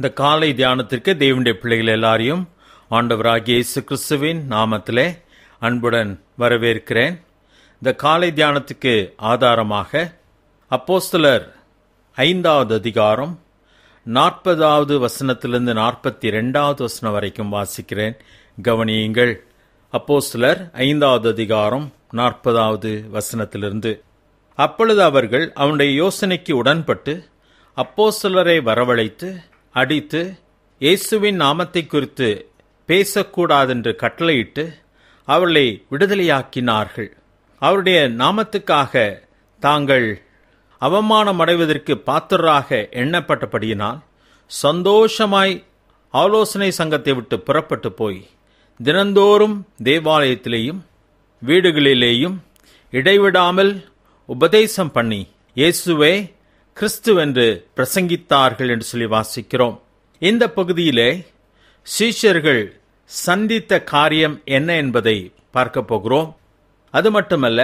இந்த காலை தியானத்திற்கு தேவனுடைய பிள்ளைகள் எல்லாரையும் ஆண்டவராகிய இயேசு கிறிஸ்துவின் நாமத்திலே அன்புடன் வரவேற்கிறேன் இந்த காலை தியானத்துக்கு ஆதாரமாக அப்போஸ்தலர் ஐந்தாவது அதிகாரம் நாற்பதாவது வசனத்திலிருந்து நாற்பத்தி ரெண்டாவது வசனம் வரைக்கும் வாசிக்கிறேன் கவனியுங்கள் அப்போஸ்தலர் ஐந்தாவது அதிகாரம் நாற்பதாவது வசனத்திலிருந்து அப்பொழுது அவர்கள் அவனுடைய யோசனைக்கு உடன்பட்டு அப்போஸ்தலரை வரவழைத்து அடித்து இயேசுவின் நாமத்தை குறித்து பேசக்கூடாதென்று கட்டளையிட்டு அவர்களை விடுதலையாக்கினார்கள் அவருடைய நாமத்துக்காக தாங்கள் அவமானம் அடைவதற்கு பாத்திரராக எண்ணப்பட்டபடியினால் சந்தோஷமாய் ஆலோசனை சங்கத்தை விட்டு புறப்பட்டு போய் தினந்தோறும் தேவாலயத்திலேயும் வீடுகளிலேயும் இடைவிடாமல் உபதேசம் பண்ணி இயேசுவே கிறிஸ்துவென்று பிரசங்கித்தார்கள் என்று சொல்லி வாசிக்கிறோம் இந்த பகுதியிலே சீஷர்கள் சந்தித்த காரியம் என்ன என்பதை பார்க்க போகிறோம் அது மட்டுமல்ல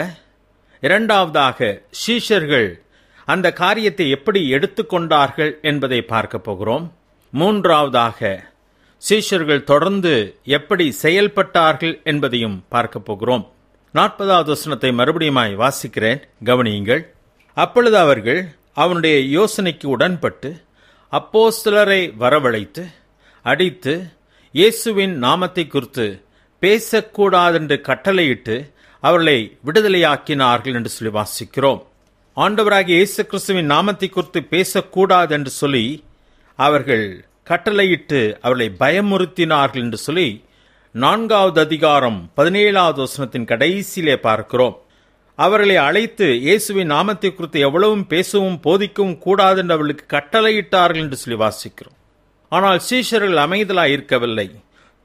இரண்டாவதாக சீஷர்கள் அந்த காரியத்தை எப்படி எடுத்துக்கொண்டார்கள் என்பதை பார்க்க போகிறோம் மூன்றாவதாக சீஷர்கள் தொடர்ந்து எப்படி செயல்பட்டார்கள் என்பதையும் பார்க்க போகிறோம் நாற்பதாவது வசனத்தை மறுபடியுமாய் வாசிக்கிறேன் கவனியுங்கள் அப்பொழுது அவர்கள் அவனுடைய யோசனைக்கு உடன்பட்டு அப்போ சிலரை வரவழைத்து அடித்து இயேசுவின் நாமத்தை குறித்து பேசக்கூடாதென்று கட்டளையிட்டு அவர்களை விடுதலையாக்கினார்கள் என்று சொல்லி வாசிக்கிறோம் ஆண்டவராக இயேசு கிறிஸ்துவின் நாமத்தை குறித்து பேசக்கூடாது என்று சொல்லி அவர்கள் கட்டளையிட்டு அவர்களை பயமுறுத்தினார்கள் என்று சொல்லி நான்காவது அதிகாரம் பதினேழாவது வசனத்தின் கடைசியிலே பார்க்கிறோம் அவர்களை அழைத்து இயேசுவின் நாமத்தை குறித்து எவ்வளவும் பேசவும் போதிக்கவும் கூடாது என்று அவர்களுக்கு கட்டளையிட்டார்கள் என்று சொல்லி வாசிக்கிறோம் ஆனால் சீஷர்கள் அமைதலாக இருக்கவில்லை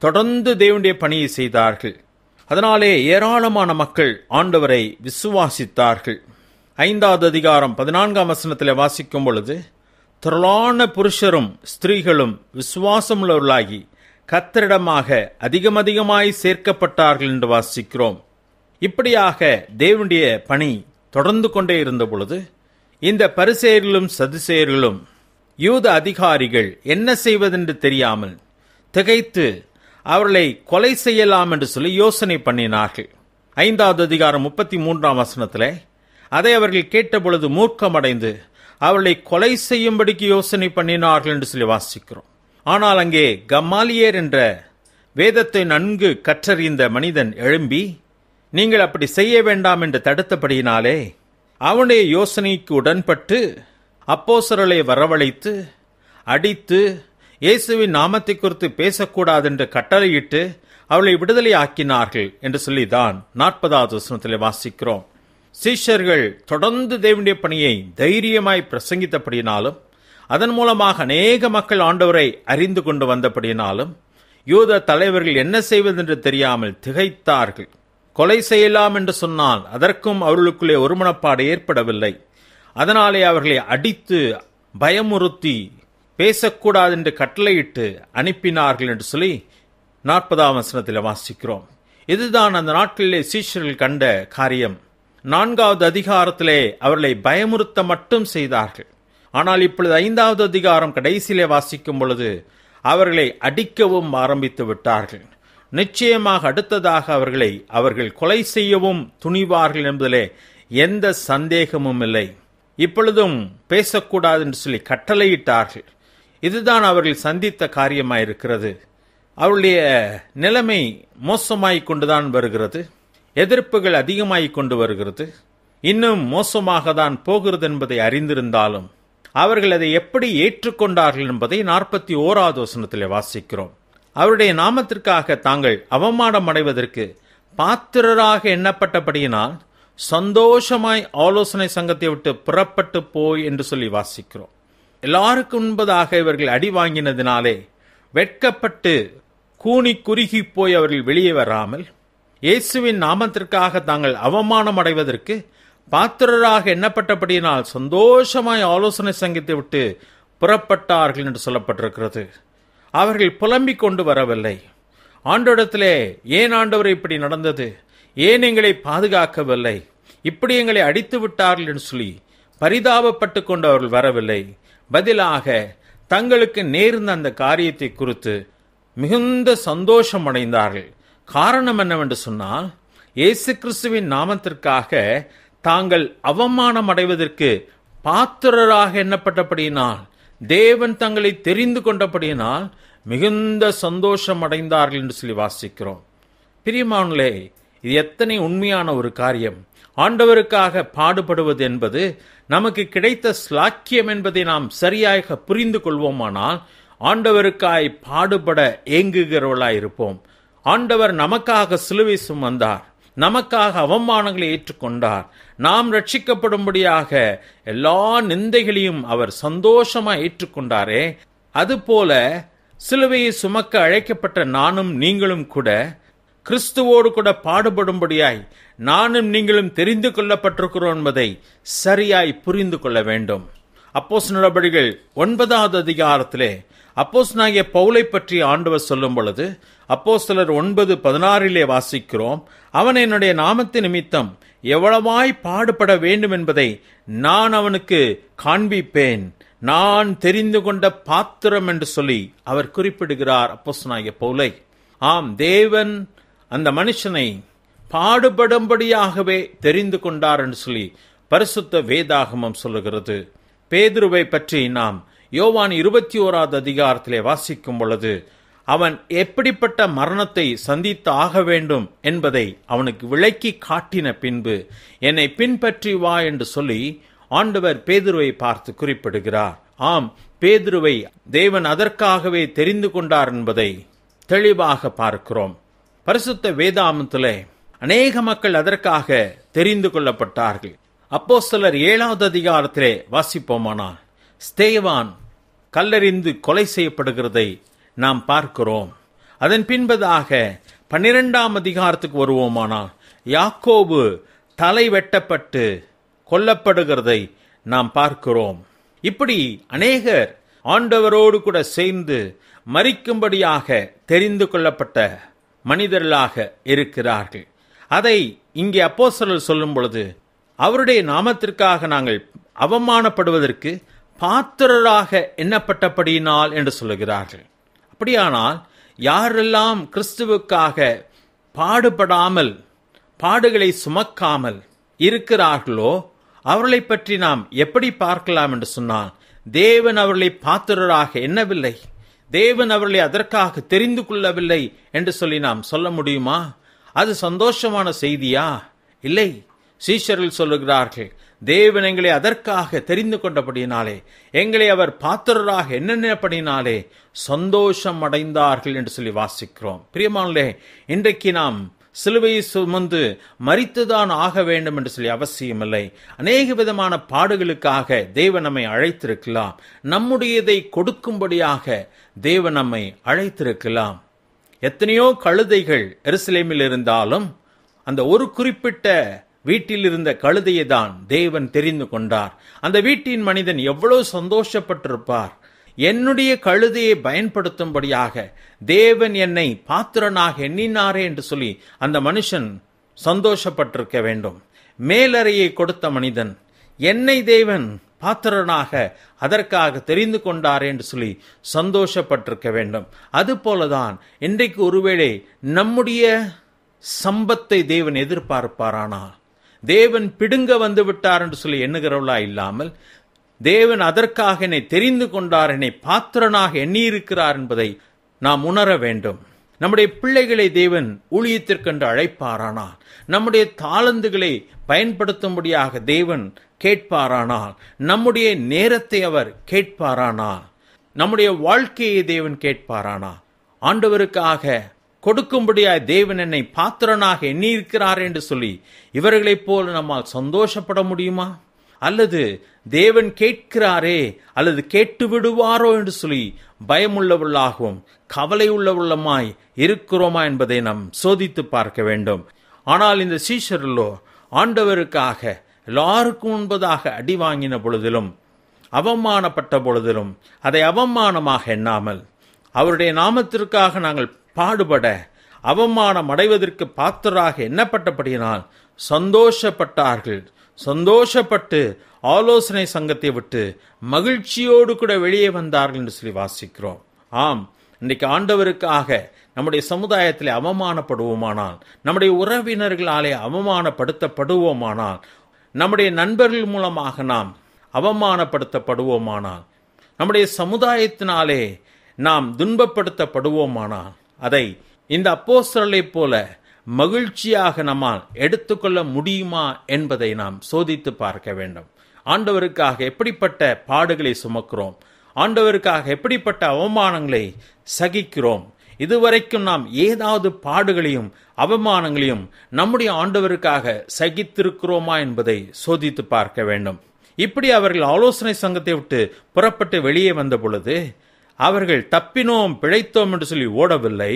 தொடர்ந்து தேவனுடைய பணியை செய்தார்கள் அதனாலே ஏராளமான மக்கள் ஆண்டவரை விசுவாசித்தார்கள் ஐந்தாவது அதிகாரம் பதினான்காம் வசனத்தில் வாசிக்கும் பொழுது திரளான புருஷரும் ஸ்திரீகளும் விசுவாசமுள்ளவர்களாகி கத்தரிடமாக அதிகமதிகமாய் சேர்க்கப்பட்டார்கள் என்று வாசிக்கிறோம் இப்படியாக தேவனுடைய பணி தொடர்ந்து கொண்டே இருந்த பொழுது இந்த பரிசெயர்களும் சதுசேயர்களும் யூத அதிகாரிகள் என்ன செய்வதென்று தெரியாமல் திகைத்து அவர்களை கொலை செய்யலாம் என்று சொல்லி யோசனை பண்ணினார்கள் ஐந்தாவது அதிகாரம் முப்பத்தி மூன்றாம் வசனத்தில் அதை அவர்கள் கேட்டபொழுது மூர்க்கமடைந்து அவர்களை கொலை செய்யும்படிக்கு யோசனை பண்ணினார்கள் என்று சொல்லி வாசிக்கிறோம் ஆனால் அங்கே கம்மாலியர் என்ற வேதத்தை நன்கு கற்றறிந்த மனிதன் எழும்பி நீங்கள் அப்படி செய்ய வேண்டாம் என்று தடுத்தபடியினாலே அவனுடைய யோசனைக்கு உடன்பட்டு அப்போசரலை வரவழைத்து அடித்து இயேசுவின் நாமத்தை குறித்து பேசக்கூடாது என்று கட்டளையிட்டு அவளை விடுதலை ஆக்கினார்கள் என்று சொல்லிதான் நாற்பதாவது வசனத்தில் வாசிக்கிறோம் சீஷர்கள் தொடர்ந்து தேவனுடைய பணியை தைரியமாய் பிரசங்கித்தபடியினாலும் அதன் மூலமாக அநேக மக்கள் ஆண்டவரை அறிந்து கொண்டு வந்தபடியினாலும் யூத தலைவர்கள் என்ன செய்வதென்று தெரியாமல் திகைத்தார்கள் கொலை செய்யலாம் என்று சொன்னால் அதற்கும் அவர்களுக்குள்ளே ஒருமனப்பாடு ஏற்படவில்லை அதனாலே அவர்களை அடித்து பயமுறுத்தி பேசக்கூடாது என்று கட்டளையிட்டு அனுப்பினார்கள் என்று சொல்லி நாற்பதாம் வசனத்தில் வாசிக்கிறோம் இதுதான் அந்த நாட்களிலே சீஷர்கள் கண்ட காரியம் நான்காவது அதிகாரத்திலே அவர்களை பயமுறுத்த மட்டும் செய்தார்கள் ஆனால் இப்பொழுது ஐந்தாவது அதிகாரம் கடைசியிலே வாசிக்கும் பொழுது அவர்களை அடிக்கவும் ஆரம்பித்து விட்டார்கள் நிச்சயமாக அடுத்ததாக அவர்களை அவர்கள் கொலை செய்யவும் துணிவார்கள் என்பதிலே எந்த சந்தேகமும் இல்லை இப்பொழுதும் பேசக்கூடாது என்று சொல்லி கட்டளையிட்டார்கள் இதுதான் அவர்கள் சந்தித்த காரியமாயிருக்கிறது அவருடைய நிலைமை மோசமாய் கொண்டுதான் வருகிறது எதிர்ப்புகள் அதிகமாய் கொண்டு வருகிறது இன்னும் மோசமாக தான் போகிறது என்பதை அறிந்திருந்தாலும் அவர்கள் அதை எப்படி ஏற்றுக்கொண்டார்கள் என்பதை நாற்பத்தி ஓராவது வசனத்திலே வாசிக்கிறோம் அவருடைய நாமத்திற்காக தாங்கள் அவமானம் அடைவதற்கு பாத்திரராக எண்ணப்பட்டபடியினால் சந்தோஷமாய் ஆலோசனை சங்கத்தை விட்டு புறப்பட்டு போய் என்று சொல்லி வாசிக்கிறோம் எல்லாருக்கும் முன்பதாக இவர்கள் அடி வாங்கினதினாலே வெட்கப்பட்டு கூனி குறுகி போய் அவர்கள் வெளியே வராமல் இயேசுவின் நாமத்திற்காக தாங்கள் அவமானம் அடைவதற்கு பாத்திரராக எண்ணப்பட்டபடியினால் சந்தோஷமாய் ஆலோசனை சங்கத்தை விட்டு புறப்பட்டார்கள் என்று சொல்லப்பட்டிருக்கிறது அவர்கள் புலம்பிக் கொண்டு வரவில்லை ஆண்டோடத்திலே ஏன் ஆண்டவர் இப்படி நடந்தது ஏன் எங்களை பாதுகாக்கவில்லை இப்படி எங்களை அடித்து விட்டார்கள் என்று சொல்லி பரிதாபப்பட்டு கொண்டு அவர்கள் வரவில்லை பதிலாக தங்களுக்கு நேர்ந்த அந்த காரியத்தை குறித்து மிகுந்த சந்தோஷம் அடைந்தார்கள் காரணம் என்னவென்று சொன்னால் இயேசு கிறிஸ்துவின் நாமத்திற்காக தாங்கள் அவமானம் அடைவதற்கு பாத்திரராக எண்ணப்பட்டபடியினால் தேவன் தங்களை தெரிந்து கொண்டபடியினால் மிகுந்த சந்தோஷம் அடைந்தார்கள் என்று சொல்லி வாசிக்கிறோம் பிரியமானே இது எத்தனை உண்மையான ஒரு காரியம் ஆண்டவருக்காக பாடுபடுவது என்பது நமக்கு கிடைத்த ஸ்லாக்கியம் என்பதை நாம் சரியாக புரிந்து கொள்வோமானால் ஆண்டவருக்காய் பாடுபட ஏங்குகிறவர்களாய் இருப்போம் ஆண்டவர் நமக்காக சிலுவை சுமந்தார் நமக்காக அவமானங்களை ஏற்றுக்கொண்டார் நாம் ரட்சிக்கப்படும்படியாக எல்லா நிந்தைகளையும் அவர் சந்தோஷமா ஏற்றுக்கொண்டாரே அதுபோல சிலுவையை சுமக்க அழைக்கப்பட்ட நானும் நீங்களும் கூட கிறிஸ்துவோடு கூட பாடுபடும்படியாய் நானும் நீங்களும் தெரிந்து கொள்ளப்பட்டிருக்கிறோம் என்பதை சரியாய் புரிந்து கொள்ள வேண்டும் அப்போஸ் நடபடிகள் ஒன்பதாவது அதிகாரத்திலே அப்போஸ் பவுலை பற்றி ஆண்டவர் சொல்லும் பொழுது அப்போ சிலர் ஒன்பது பதினாறிலே வாசிக்கிறோம் அவன் என்னுடைய நாமத்தின் நிமித்தம் எவ்வளவாய் பாடுபட வேண்டும் என்பதை நான் அவனுக்கு காண்பிப்பேன் நான் தெரிந்து கொண்ட பாத்திரம் என்று சொல்லி அவர் குறிப்பிடுகிறார் அப்போஸ்னாகிய பவுலை ஆம் தேவன் அந்த மனுஷனை பாடுபடும்படியாகவே தெரிந்து கொண்டார் என்று சொல்லி பரிசுத்த வேதாகமம் சொல்லுகிறது பேதுருவை பற்றி நாம் யோவான் இருபத்தி ஓராவது அதிகாரத்திலே வாசிக்கும் பொழுது அவன் எப்படிப்பட்ட மரணத்தை சந்தித்து ஆக வேண்டும் என்பதை அவனுக்கு விளக்கி காட்டின பின்பு என்னை பின்பற்றி வா என்று சொல்லி ஆண்டவர் பேதுருவை பார்த்து குறிப்பிடுகிறார் ஆம் பேதுருவை தேவன் அதற்காகவே தெரிந்து கொண்டார் என்பதை தெளிவாக பார்க்கிறோம் பரிசுத்த வேதாமத்திலே அநேக மக்கள் அதற்காக தெரிந்து கொள்ளப்பட்டார்கள் அப்போ சிலர் ஏழாவது அதிகாரத்திலே வாசிப்போமானால் ஸ்தேவான் கல்லறிந்து கொலை செய்யப்படுகிறதை நாம் பார்க்கிறோம் அதன் பின்பதாக பன்னிரெண்டாம் அதிகாரத்துக்கு வருவோமானால் யாக்கோபு தலை வெட்டப்பட்டு கொல்லப்படுகிறதை நாம் பார்க்கிறோம் இப்படி அநேகர் ஆண்டவரோடு கூட சேர்ந்து மறிக்கும்படியாக தெரிந்து கொள்ளப்பட்ட மனிதர்களாக இருக்கிறார்கள் அதை இங்கே அப்போசலர் சொல்லும் பொழுது அவருடைய நாமத்திற்காக நாங்கள் அவமானப்படுவதற்கு பாத்திரராக எண்ணப்பட்டபடியினால் என்று சொல்லுகிறார்கள் அப்படியானால் யாரெல்லாம் கிறிஸ்துவுக்காக பாடுபடாமல் பாடுகளை சுமக்காமல் இருக்கிறார்களோ அவர்களை பற்றி நாம் எப்படி பார்க்கலாம் என்று சொன்னால் தேவன் அவர்களை பாத்திரராக எண்ணவில்லை தேவன் அவர்களை அதற்காக தெரிந்து கொள்ளவில்லை என்று சொல்லி நாம் சொல்ல முடியுமா அது சந்தோஷமான செய்தியா இல்லை சீஷர்கள் சொல்லுகிறார்கள் தேவன் எங்களை அதற்காக தெரிந்து கொண்டபடியினாலே எங்களை அவர் பாத்திரராக என்னென்னபடினாலே சந்தோஷம் அடைந்தார்கள் என்று சொல்லி வாசிக்கிறோம் பிரியமானே இன்றைக்கு நாம் சிலுவையை சுமந்து மறித்துதான் ஆக வேண்டும் என்று சொல்லி அவசியமில்லை அநேக விதமான பாடுகளுக்காக தேவ நம்மை அழைத்திருக்கலாம் நம்முடையதை கொடுக்கும்படியாக தேவ நம்மை அழைத்திருக்கலாம் எத்தனையோ கழுதைகள் எருசலேமில் இருந்தாலும் அந்த ஒரு குறிப்பிட்ட வீட்டில் இருந்த கழுதையை தான் தேவன் தெரிந்து கொண்டார் அந்த வீட்டின் மனிதன் எவ்வளவு சந்தோஷப்பட்டிருப்பார் என்னுடைய கழுதையை பயன்படுத்தும்படியாக தேவன் என்னை பாத்திரனாக எண்ணினாரே என்று சொல்லி அந்த மனுஷன் சந்தோஷப்பட்டிருக்க வேண்டும் மேலறையை கொடுத்த மனிதன் என்னை தேவன் பாத்திரனாக அதற்காக தெரிந்து கொண்டாரே என்று சொல்லி சந்தோஷப்பட்டிருக்க வேண்டும் அதுபோலதான் இன்றைக்கு ஒருவேளை நம்முடைய சம்பத்தை தேவன் எதிர்பார்ப்பாரானால் தேவன் பிடுங்க வந்து விட்டார் என்று சொல்லி எண்ணுகிறவளா இல்லாமல் தேவன் அதற்காக என்னை தெரிந்து கொண்டார் என்னை பாத்திரனாக எண்ணியிருக்கிறார் என்பதை நாம் உணர வேண்டும் நம்முடைய பிள்ளைகளை தேவன் ஊழியத்திற்கென்று அழைப்பாரானால் நம்முடைய தாளந்துகளை பயன்படுத்தும்படியாக தேவன் கேட்பாரானால் நம்முடைய நேரத்தை அவர் கேட்பாரானால் நம்முடைய வாழ்க்கையை தேவன் கேட்பாரானா ஆண்டவருக்காக கொடுக்கும்படியாய் தேவன் என்னை பாத்திரனாக எண்ணியிருக்கிறார் என்று சொல்லி இவர்களைப் போல நம்மால் சந்தோஷப்பட முடியுமா அல்லது தேவன் கேட்கிறாரே அல்லது கேட்டு விடுவாரோ என்று சொல்லி பயமுள்ளவர்களாகவும் கவலை இருக்கிறோமா என்பதை நாம் சோதித்து பார்க்க வேண்டும் ஆனால் இந்த சீஷரிலோ ஆண்டவருக்காக எல்லாருக்கும் முன்பதாக அடி வாங்கின பொழுதிலும் அவமானப்பட்ட பொழுதிலும் அதை அவமானமாக எண்ணாமல் அவருடைய நாமத்திற்காக நாங்கள் பாடுபட அவமானம் அடைவதற்கு பாத்திராக எண்ணப்பட்டபடியினால் சந்தோஷப்பட்டார்கள் சந்தோஷப்பட்டு ஆலோசனை சங்கத்தை விட்டு மகிழ்ச்சியோடு கூட வெளியே வந்தார்கள் என்று சொல்லி வாசிக்கிறோம் ஆம் இன்றைக்கு ஆண்டவருக்காக நம்முடைய சமுதாயத்தில் அவமானப்படுவோமானால் நம்முடைய உறவினர்களாலே அவமானப்படுத்தப்படுவோமானால் நம்முடைய நண்பர்கள் மூலமாக நாம் அவமானப்படுத்தப்படுவோமானால் நம்முடைய சமுதாயத்தினாலே நாம் துன்பப்படுத்தப்படுவோமானால் அதை இந்த அப்போஸ்தலைப் போல மகிழ்ச்சியாக நம்மால் எடுத்துக்கொள்ள முடியுமா என்பதை நாம் சோதித்து பார்க்க வேண்டும் ஆண்டவருக்காக எப்படிப்பட்ட பாடுகளை சுமக்கிறோம் ஆண்டவருக்காக எப்படிப்பட்ட அவமானங்களை சகிக்கிறோம் இதுவரைக்கும் நாம் ஏதாவது பாடுகளையும் அவமானங்களையும் நம்முடைய ஆண்டவருக்காக சகித்திருக்கிறோமா என்பதை சோதித்து பார்க்க வேண்டும் இப்படி அவர்கள் ஆலோசனை சங்கத்தை விட்டு புறப்பட்டு வெளியே வந்த பொழுது அவர்கள் தப்பினோம் பிழைத்தோம் என்று சொல்லி ஓடவில்லை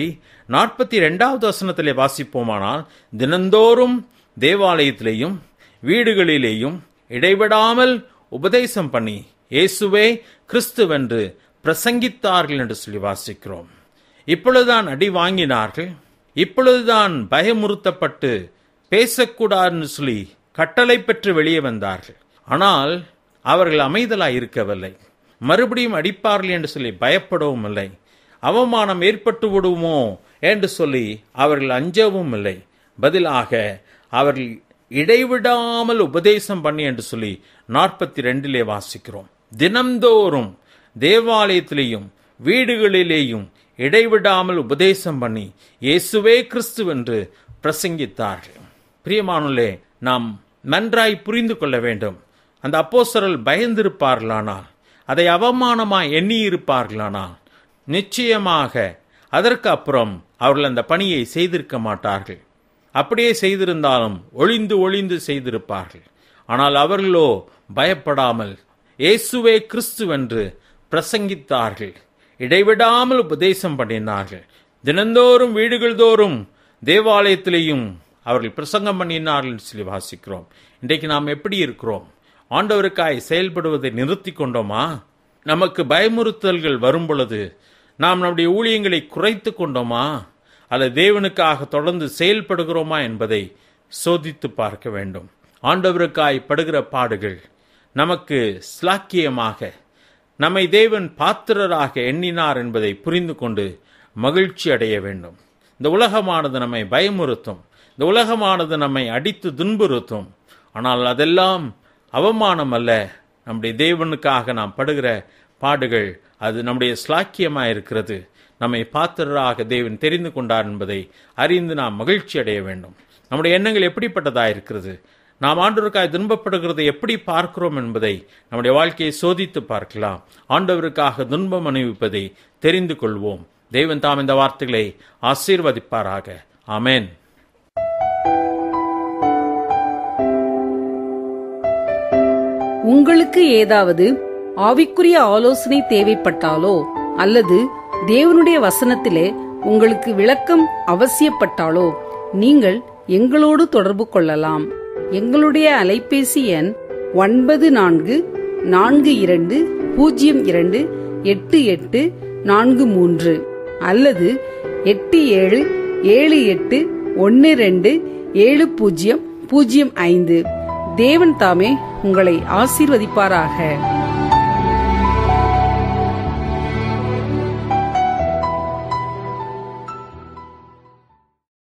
நாற்பத்தி ரெண்டாவது வசனத்திலே வாசிப்போமானால் தினந்தோறும் தேவாலயத்திலேயும் வீடுகளிலேயும் இடைவிடாமல் உபதேசம் பண்ணி இயேசுவே கிறிஸ்துவென்று பிரசங்கித்தார்கள் என்று சொல்லி வாசிக்கிறோம் இப்பொழுதுதான் அடி வாங்கினார்கள் இப்பொழுதுதான் பயமுறுத்தப்பட்டு பேசக்கூடாதுன்னு சொல்லி கட்டளை பெற்று வெளியே வந்தார்கள் ஆனால் அவர்கள் அமைதலாய் இருக்கவில்லை மறுபடியும் அடிப்பார்கள் என்று சொல்லி பயப்படவும் இல்லை அவமானம் ஏற்பட்டு விடுவோமோ என்று சொல்லி அவர்கள் அஞ்சவும் இல்லை பதிலாக அவர்கள் இடைவிடாமல் உபதேசம் பண்ணி என்று சொல்லி நாற்பத்தி ரெண்டிலே வாசிக்கிறோம் தினந்தோறும் தேவாலயத்திலேயும் வீடுகளிலேயும் இடைவிடாமல் உபதேசம் பண்ணி இயேசுவே கிறிஸ்து என்று பிரசங்கித்தார்கள் பிரியமானுலே நாம் நன்றாய் புரிந்து கொள்ள வேண்டும் அந்த அப்போசரல் பயந்திருப்பார்களானால் அதை அவமானமாக இருப்பார்களானா நிச்சயமாக அதற்கு அப்புறம் அவர்கள் அந்த பணியை செய்திருக்க மாட்டார்கள் அப்படியே செய்திருந்தாலும் ஒளிந்து ஒளிந்து செய்திருப்பார்கள் ஆனால் அவர்களோ பயப்படாமல் இயேசுவே கிறிஸ்துவென்று பிரசங்கித்தார்கள் இடைவிடாமல் உபதேசம் பண்ணினார்கள் தினந்தோறும் வீடுகள் தோறும் தேவாலயத்திலேயும் அவர்கள் பிரசங்கம் பண்ணினார்கள் சொல்லி வாசிக்கிறோம் இன்றைக்கு நாம் எப்படி இருக்கிறோம் ஆண்டவருக்காய் செயல்படுவதை நிறுத்தி கொண்டோமா நமக்கு பயமுறுத்தல்கள் வரும்பொழுது நாம் நம்முடைய ஊழியங்களை குறைத்து கொண்டோமா அல்லது தேவனுக்காக தொடர்ந்து செயல்படுகிறோமா என்பதை சோதித்து பார்க்க வேண்டும் ஆண்டவருக்காய் படுகிற பாடுகள் நமக்கு ஸ்லாக்கியமாக நம்மை தேவன் பாத்திரராக எண்ணினார் என்பதை புரிந்து கொண்டு மகிழ்ச்சி அடைய வேண்டும் இந்த உலகமானது நம்மை பயமுறுத்தும் இந்த உலகமானது நம்மை அடித்து துன்புறுத்தும் ஆனால் அதெல்லாம் அவமானம் அல்ல நம்முடைய தேவனுக்காக நாம் படுகிற பாடுகள் அது நம்முடைய ஸ்லாக்கியமாக இருக்கிறது நம்மை பாத்திரராக தேவன் தெரிந்து கொண்டார் என்பதை அறிந்து நாம் மகிழ்ச்சி அடைய வேண்டும் நம்முடைய எண்ணங்கள் எப்படிப்பட்டதாக இருக்கிறது நாம் ஆண்டவருக்காக துன்பப்படுகிறதை எப்படி பார்க்கிறோம் என்பதை நம்முடைய வாழ்க்கையை சோதித்து பார்க்கலாம் ஆண்டவருக்காக துன்பம் அணிவிப்பதை தெரிந்து கொள்வோம் தெய்வன் தாம் இந்த வார்த்தைகளை ஆசீர்வதிப்பாராக ஆமேன் உங்களுக்கு ஏதாவது ஆவிக்குரிய ஆலோசனை தேவைப்பட்டாலோ அல்லது தேவனுடைய வசனத்திலே உங்களுக்கு விளக்கம் அவசியப்பட்டாலோ நீங்கள் எங்களோடு தொடர்பு கொள்ளலாம் எங்களுடைய அலைபேசி எண் ஒன்பது நான்கு நான்கு இரண்டு பூஜ்ஜியம் இரண்டு எட்டு எட்டு நான்கு மூன்று அல்லது எட்டு ஏழு ஏழு எட்டு ஒன்று ரெண்டு ஏழு பூஜ்ஜியம் பூஜ்ஜியம் ஐந்து தேவன் தாமே உங்களை ஆசீர்வதிப்பாராக